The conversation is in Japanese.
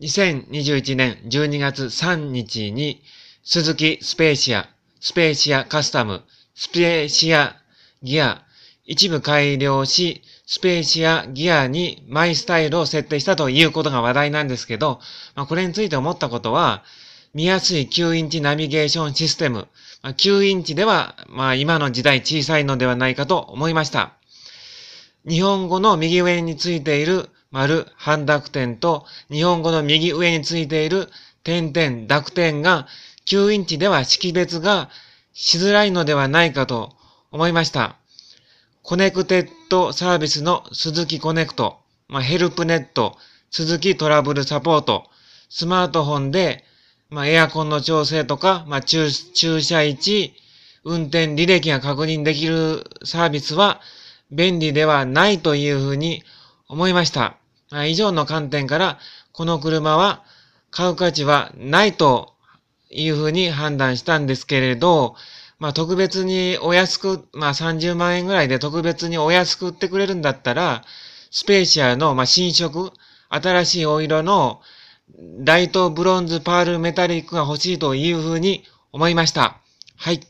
2021年12月3日に、鈴木スペーシア、スペーシアカスタム、スペーシアギア、一部改良し、スペーシアギアにマイスタイルを設定したということが話題なんですけど、まあ、これについて思ったことは、見やすい9インチナビゲーションシステム。まあ、9インチでは、まあ、今の時代小さいのではないかと思いました。日本語の右上についている丸、半濁点と、日本語の右上についている点々、濁点が、9インチでは識別がしづらいのではないかと思いました。コネクテッドサービスの鈴木コネクト、まあ、ヘルプネット、鈴木トラブルサポート、スマートフォンで、まあ、エアコンの調整とか、まあ、駐車位置、運転履歴が確認できるサービスは便利ではないというふうに思いました。以上の観点から、この車は買う価値はないというふうに判断したんですけれど、まあ特別にお安く、まあ30万円ぐらいで特別にお安く売ってくれるんだったら、スペーシアの、まあ、新色、新しいお色のライトブロンズパールメタリックが欲しいというふうに思いました。はい。